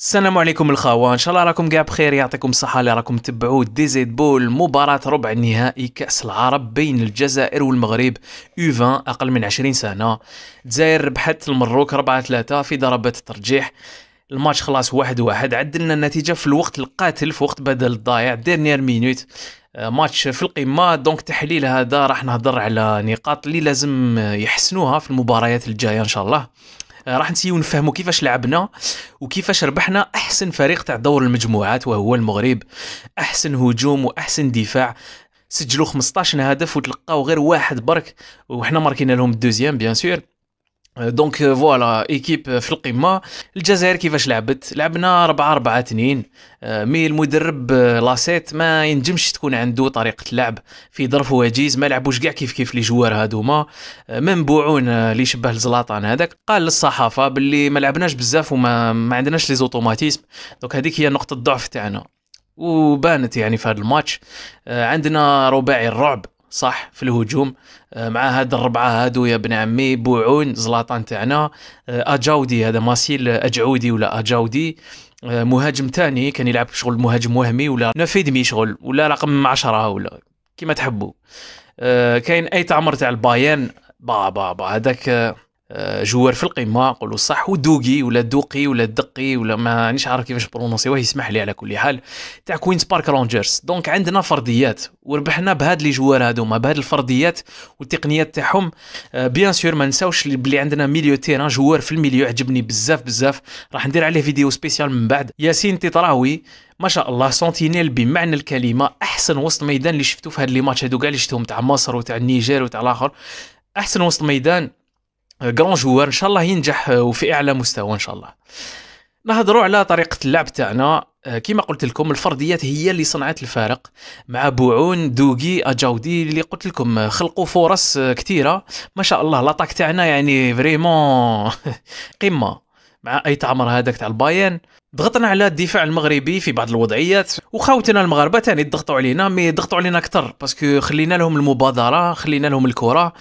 السلام عليكم الخوان ان شاء الله راكم كاع بخير يعطيكم الصحه اللي راكم تبعوا ديزيد بول مباراه ربع النهائي كاس العرب بين الجزائر والمغرب يو 20 اقل من 20 سنه الجزائر ربحت المروك 4 3 في ضربات الترجيح الماتش خلاص واحد واحد عدلنا النتيجه في الوقت القاتل في وقت بدل الضايع ديرنيير مينوت آه، ماتش في القمه دونك تحليل هذا راح نهضر على نقاط اللي لازم يحسنوها في المباريات الجايه ان شاء الله راح نسيو نفهموا كيفاش لعبنا وكيفاش ربحنا احسن فريق تاع دور المجموعات وهو المغرب احسن هجوم واحسن دفاع سجلوا 15 هدف وتلقاو غير واحد برك وحنا ماركينا لهم الدوزيام بيان سور دونك فوالا ايكيب في القمه الجزائر كيفاش لعبت لعبنا 4 4 2 مي المدرب لاسيت euh, ما ينجمش تكون عنده طريقه لعب في ظرف وجيز ما لعبوش كاع كيف كيف لي جوار هادوما euh, من بوعون اللي euh, شبه زلاطان هذاك قال للصحافه باللي ما لعبناش بزاف وما ما عندناش لي زوتوماتيزم دونك هذيك هي نقطه الضعف تاعنا وبانت يعني في هذا الماتش عندنا رباعي الرعب صح في الهجوم آه، مع هاد الربعه هادو يا ابن عمي بوعون زلاطان تاعنا آه، اجاودي هذا ماسيل اجعودي ولا اجاودي آه، مهاجم تاني كان يلعب شغل مهاجم وهمي ولا نفيدمي شغل ولا رقم عشرة ولا كيما تحبوا كاين اي تعمر تاع البايان با با با هذاك آه، جوار في القمه نقولوا صح ودوقي ولا دوقي ولا دقي ولا مانيش عارف كيفاش واه يسمح لي على كل حال تاع كوينز بارك رونجرز دونك عندنا فرضيات وربحنا بهاد لي جوار هادوما بهاد الفرضيات والتقنيات تاعهم بيان آه، سور ما نساوش بلي عندنا ميليو تيران جوار في الميليو عجبني بزاف بزاف راح ندير عليه فيديو سبيسيال من بعد ياسين تطراوي ما شاء الله سونتينيل بمعنى الكلمه احسن وسط ميدان اللي شفتو في هاد لي ماتش هادو كاع اللي شفتهم تاع مصر وتاع النيجر وتاع الاخر احسن وسط ميدان غران جوار ان شاء الله ينجح وفي اعلى مستوى ان شاء الله نهضروا على طريقه اللعب تاعنا آه، كما قلت لكم الفرديات هي اللي صنعت الفارق مع بوعون دوغي اجاودي اللي قلت لكم آه، خلقوا فرص آه، كثيره ما شاء الله لاطاك تاعنا يعني فريمون قمه مع اي تعمر هذاك تاع البايرن ضغطنا على الدفاع المغربي في بعض الوضعيات وخاوتنا المغاربه تاني ضغطوا علينا مي ضغطوا علينا اكثر باسكو خلينا لهم المبادره خلينا لهم الكره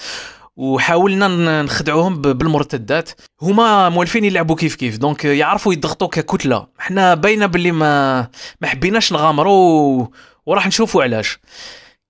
وحاولنا نخدعوهم بالمرتدات هما موالفين يلعبوا كيف كيف دونك يعرفوا يضغطوا ككتله حنا باينه باللي ما ما حبيناش نغامروا وراح نشوفوا علاش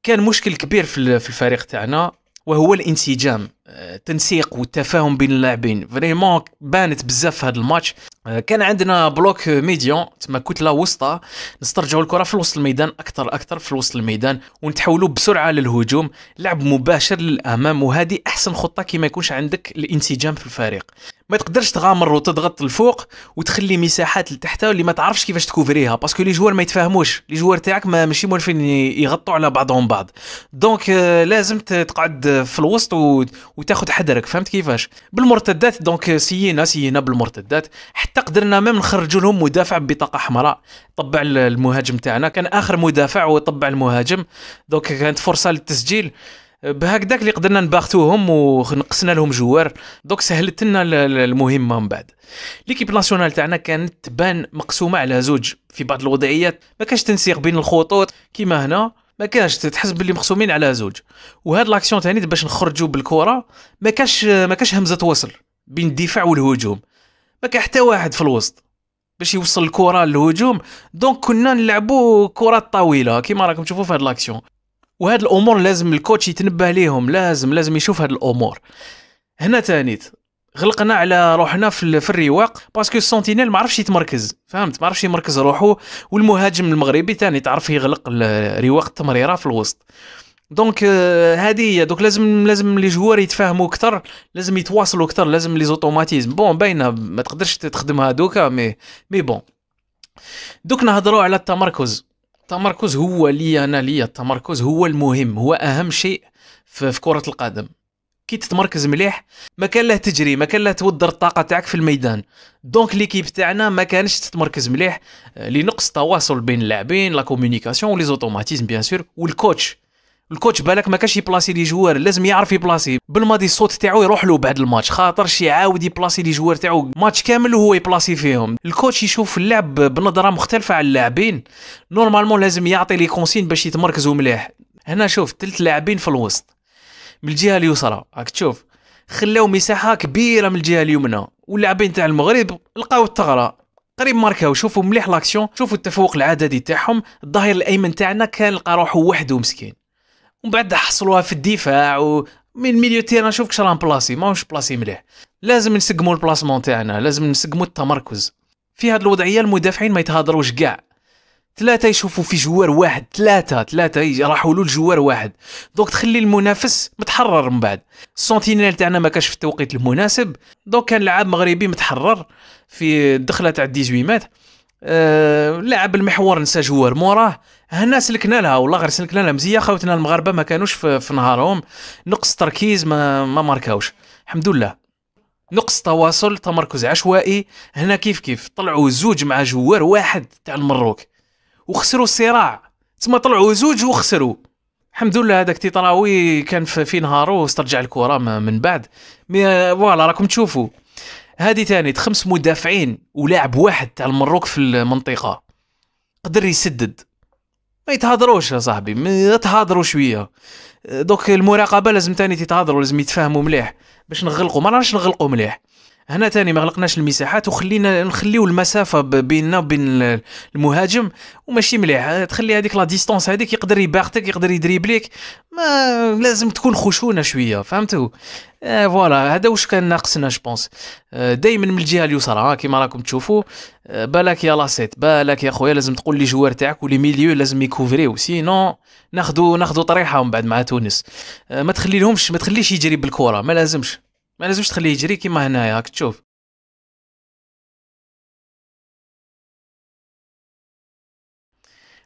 كان مشكل كبير في الفريق تاعنا وهو الانسجام التنسيق والتفاهم بين اللاعبين فريمون بانت بزاف في هذا الماتش آه، كان عندنا بلوك ميديون تما كتله وسطى نسترجعوا الكره في وسط الميدان اكثر اكثر في وسط الميدان ونتحولوا بسرعه للهجوم لعب مباشر للامام وهذه احسن خطه كي ما يكونش عندك الانسجام في الفريق ما تقدرش تغامر وتضغط الفوق وتخلي مساحات لتحت اللي ما تعرفش كيفاش تكوفريها باسكو لي جوار ما يتفاهموش لي جوار تاعك ما ماشي موالفين يغطوا على بعضهم بعض دونك آه، لازم تقعد في الوسط وتاخذ حذرك فهمت كيفاش بالمرتدات دونك سيينا سيينا بالمرتدات حتى قدرنا ما نخرجوا لهم مدافع ببطاقه حمراء طبع المهاجم تاعنا كان اخر مدافع وطبع المهاجم دونك كانت فرصه للتسجيل بهكذاك اللي قدرنا نباختوهم ونقصنا لهم جوار دوك سهلت لنا المهمه من بعد ليكيب ناسيونال تاعنا كانت تبان مقسومه على زوج في بعض الوضعيات ما كانش تنسيق بين الخطوط كيما هنا ما كانش تحس باللي مقسومين على زوج وهاد لاكسيون ثاني باش نخرجوا بالكره ما كانش ما كانش همزه وصل بين الدفاع والهجوم ما كان حتى واحد في الوسط باش يوصل الكره للهجوم دونك كنا نلعبوا كرات طويله كيما راكم تشوفوا في هاد لاكسيون وهاد الامور لازم الكوتش يتنبه ليهم لازم لازم يشوف هاد الامور هنا تانيت غلقنا على روحنا في, الرواق باسكو السونتينيل ما عرفش يتمركز فهمت ما عرفش يمركز روحه والمهاجم المغربي تاني تعرف يغلق رواق التمريره في الوسط دونك هذه آه، هي دوك لازم لازم لي جوار يتفاهموا اكثر لازم يتواصلوا اكثر لازم لي زوتوماتيزم بون باينه ما تقدرش تخدمها دوكا مي مي بون دوك نهضروا على التمركز التمركز هو لي انا ليا التمركز هو المهم هو اهم شيء في كره القدم كي تتمركز مليح ما كان له تجري ما كان له تودر الطاقه تاعك في الميدان دونك ليكيب تاعنا ما كانش تتمركز مليح آه، لنقص تواصل بين اللاعبين لا كومونيكاسيون ولي زوتوماتيزم بيان سور والكوتش الكوتش بالك ما كانش يبلاسي لي جوار لازم يعرف يبلاسي بالماضي الصوت تاعو يروح له بعد الماتش خاطرش يعاود يبلاسي لي جوار تاعو ماتش كامل وهو يبلاسي فيهم الكوتش يشوف اللعب بنظره مختلفه على اللاعبين نورمالمون لازم يعطي لي كونسين باش يتمركزوا مليح هنا شوف ثلاث لاعبين في الوسط من الجهه اليسرى راك تشوف خلاو مساحه كبيره من الجهه اليمنى واللاعبين تاع المغرب لقاو الثغره قريب ماركاو شوفوا مليح لاكسيون شوفوا التفوق العددي تاعهم الظهير الايمن تاعنا كان لقى روحو وحده مسكين ومن بعد حصلوها في الدفاع و من ميليو تيران شوف كش راه بلاصي ماهوش بلاصي مليح لازم نسقموا البلاسمون تاعنا لازم نسقموا التمركز في هذه الوضعيه المدافعين ما يتهضروش كاع ثلاثة يشوفوا في جوار واحد ثلاثة ثلاثة راحوا له لجوار واحد دونك تخلي المنافس متحرر من بعد السونتينيل تاعنا ما كانش في التوقيت المناسب دونك كان لاعب مغربي متحرر في الدخلة تاع 18 مات أه لاعب المحور نسى جوار موراه هنا سلكنا لها والله غير سلكنا لها مزيه خوتنا المغاربه ما كانوش في, في نهارهم نقص تركيز ما ما ماركاوش الحمد لله نقص تواصل تمركز عشوائي هنا كيف كيف طلعوا زوج مع جوار واحد تاع المروك وخسروا الصراع تما طلعوا زوج وخسروا الحمد لله هذاك تيطراوي كان في نهارو استرجع الكره من بعد مي فوالا راكم تشوفوا هذه ثاني خمس مدافعين ولاعب واحد تاع المروك في المنطقه قدر يسدد ما يتهضروش يا صاحبي ما تهضروا شويه دوك المراقبه لازم تاني تتهضروا لازم يتفاهموا مليح باش نغلقوا ما راناش نغلقوا مليح هنا تاني ما غلقناش المساحات وخلينا نخليو المسافه بيننا وبين المهاجم وماشي مليح تخلي هذيك لا ديستونس هذيك يقدر يباغتك يقدر يدريبليك ما لازم تكون خشونه شويه فهمتوا آه فوالا هذا واش كان ناقصنا جوبونس آه، دائما من الجهه اليسرى كيما راكم تشوفوا آه، بالك يا لاسيت بالك يا خويا لازم تقول لي جوار تاعك ولي ميليو لازم يكوفريو سينو ناخذ ناخذ طريحه من بعد مع تونس آه، ما تخليلهمش ما تخليش يجري بالكره ما لازمش ما لازمش تخليه يجري كيما هنايا هاك تشوف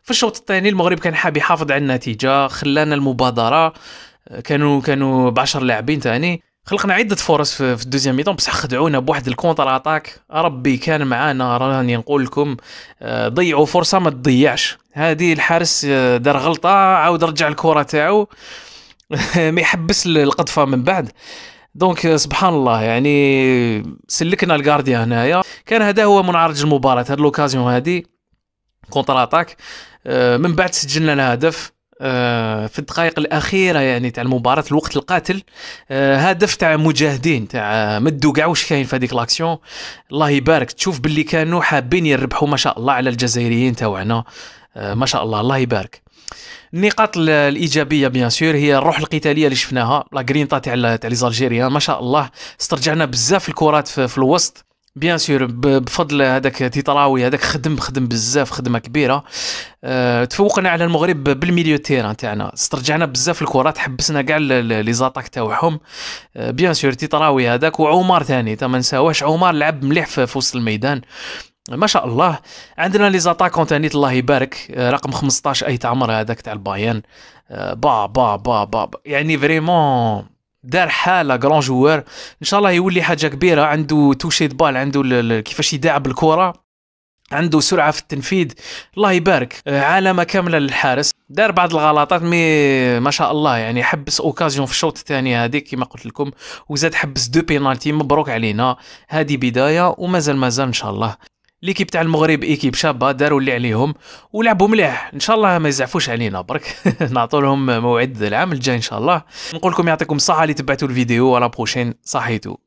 في الشوط الثاني المغرب كان حاب يحافظ على النتيجه خلانا المبادره كانوا كانوا ب 10 لاعبين ثاني خلقنا عده فرص في, الدوزيام ميتون بصح خدعونا بواحد الكونتر اتاك ربي كان معانا راني نقول لكم آه، ضيعوا فرصه ما تضيعش هذه الحارس آه، دار غلطه عاود رجع الكره تاعو ما يحبس القطفه من بعد دونك سبحان الله يعني سلكنا الغارديا هنايا كان هذا هو منعرج المباراه هذه لوكازيون هذه كونتر اتاك من بعد سجلنا الهدف آه، في الدقائق الاخيره يعني تاع المباراه الوقت القاتل آه، هدف تاع مجاهدين تاع مدوا كاع واش كاين في هذيك لاكسيون الله يبارك تشوف باللي كانوا حابين يربحوا ما شاء الله على الجزائريين تاعنا آه، ما شاء الله الله يبارك النقاط الايجابيه بيان سور هي الروح القتاليه اللي شفناها لا غرينتا تاع تاع لي زالجيريان ما شاء الله استرجعنا بزاف الكرات في, في الوسط بيان سور بفضل هذاك تيطراوي هذاك خدم خدم بزاف خدمه كبيره أه تفوقنا على المغرب بالميليو تيران تاعنا استرجعنا بزاف الكرات حبسنا كاع لي زاتاك تاعهم أه بيان سور تيطراوي هذاك وعمر ثاني ما نساواش عمر لعب مليح في وسط الميدان ما شاء الله عندنا لي زاتاكون تاني الله يبارك آه، رقم 15 ايت عمر هذاك تاع البايرن آه، با با با با يعني فريمون دار حاله كرون جوار ان شاء الله يولي حاجه كبيره عنده توشي بال عنده كيفاش يداعب الكره عنده سرعه في التنفيذ الله يبارك آه، عالمه كامله للحارس دار بعض الغلطات مي ما شاء الله يعني حبس اوكازيون في الشوط الثاني هذيك كما قلت لكم وزاد حبس دو بينالتي مبروك علينا هذه بدايه ومازال مازال ان شاء الله ليكيب تاع المغرب ايكيب شابه داروا اللي عليهم ولعبوا مليح ان شاء الله ما يزعفوش علينا برك نعطوا لهم موعد العام الجاي ان شاء الله نقول لكم يعطيكم الصحه اللي تبعتوا الفيديو ولا بروشين صحيتو